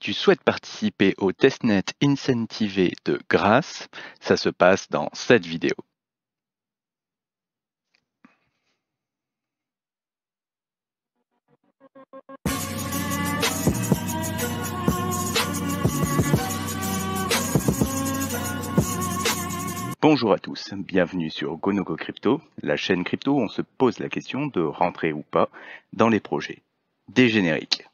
tu souhaites participer au testnet incentivé de grâce ça se passe dans cette vidéo. Bonjour à tous, bienvenue sur Gonogo Crypto, la chaîne crypto où on se pose la question de rentrer ou pas dans les projets. Des génériques.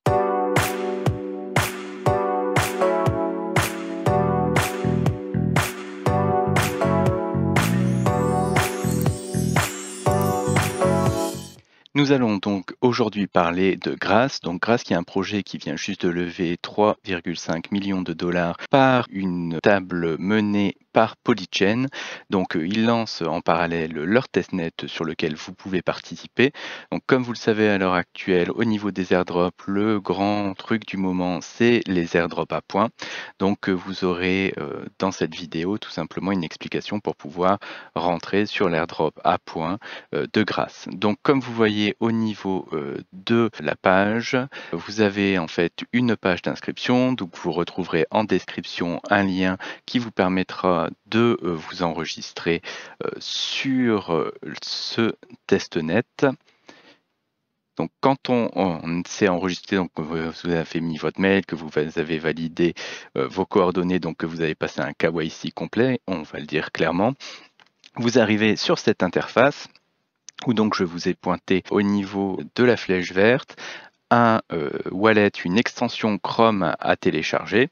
Nous allons donc aujourd'hui parler de Grasse. Donc Grasse qui est un projet qui vient juste de lever 3,5 millions de dollars par une table menée par Polychain. Donc euh, ils lancent en parallèle leur testnet sur lequel vous pouvez participer. Donc comme vous le savez à l'heure actuelle, au niveau des airdrops, le grand truc du moment, c'est les airdrops à points. Donc euh, vous aurez euh, dans cette vidéo tout simplement une explication pour pouvoir rentrer sur l'airdrop à points de grâce. Donc comme vous voyez au niveau de la page, vous avez en fait une page d'inscription. Donc vous retrouverez en description un lien qui vous permettra de euh, vous enregistrer euh, sur euh, ce test net. Donc, quand on, s'est enregistré, donc vous avez mis votre mail, que vous avez validé vos coordonnées, donc que vous avez passé un KYC complet, on va le dire clairement, vous arrivez sur cette interface où donc je vous ai pointé au niveau de la flèche verte un wallet, une extension Chrome à télécharger.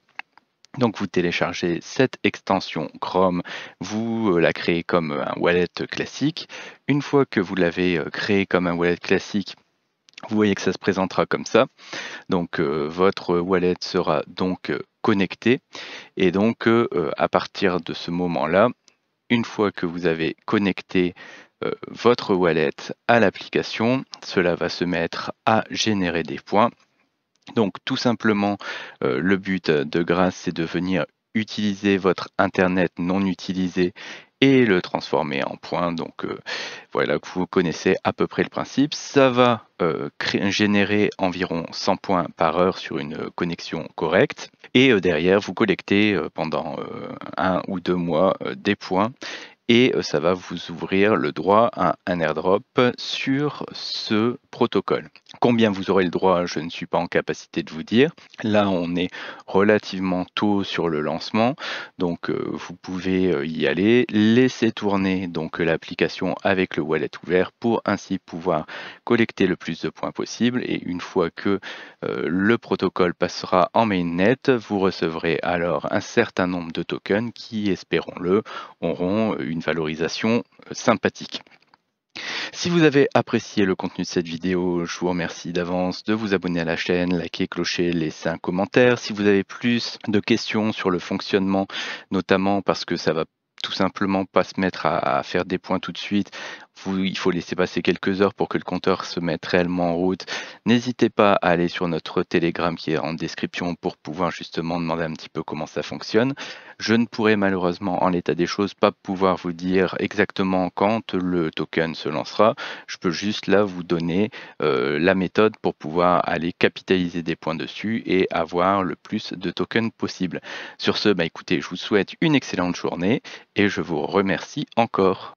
Donc vous téléchargez cette extension Chrome, vous euh, la créez comme un wallet classique. Une fois que vous l'avez euh, créé comme un wallet classique, vous voyez que ça se présentera comme ça. Donc euh, votre wallet sera donc connecté et donc à partir de ce moment-là, une fois que vous avez connecté votre wallet à l'application, cela va se mettre à générer des points donc tout simplement, euh, le but de grâce c'est de venir utiliser votre Internet non utilisé et le transformer en points. Donc euh, voilà, vous connaissez à peu près le principe. Ça va euh, générer environ 100 points par heure sur une connexion correcte. Et derrière, vous collectez pendant un ou deux mois des points et euh, ça va vous ouvrir le droit à un airdrop sur ce protocole. Combien vous aurez le droit, je ne suis pas en capacité de vous dire. Là, on est relativement tôt sur le lancement, donc euh, vous pouvez euh, y aller, laisser tourner donc l'application avec le wallet ouvert pour ainsi pouvoir collecter le plus de points possible et une fois que le protocole passera en mainnet, vous recevrez alors un certain nombre de tokens qui, espérons-le, auront une valorisation euh, sympathique. Si vous avez apprécié le contenu de cette vidéo, je vous remercie d'avance de vous abonner à la chaîne, liker, clocher, laisser un commentaire. Si vous avez plus de questions sur le fonctionnement, notamment parce que ça va tout simplement pas se mettre à, faire des points tout de suite. Vous, il faut laisser passer quelques heures pour que le compteur se mette réellement en route. N'hésitez pas à aller sur notre télégramme qui est en description pour pouvoir justement demander un petit peu comment ça fonctionne. Je ne pourrai malheureusement en l'état des choses pas pouvoir vous dire exactement quand le token se lancera. Je peux juste là vous donner euh, la méthode pour pouvoir aller capitaliser des points dessus et avoir le plus de tokens possible. Sur ce, bah écoutez, je vous souhaite une excellente journée et je vous remercie encore.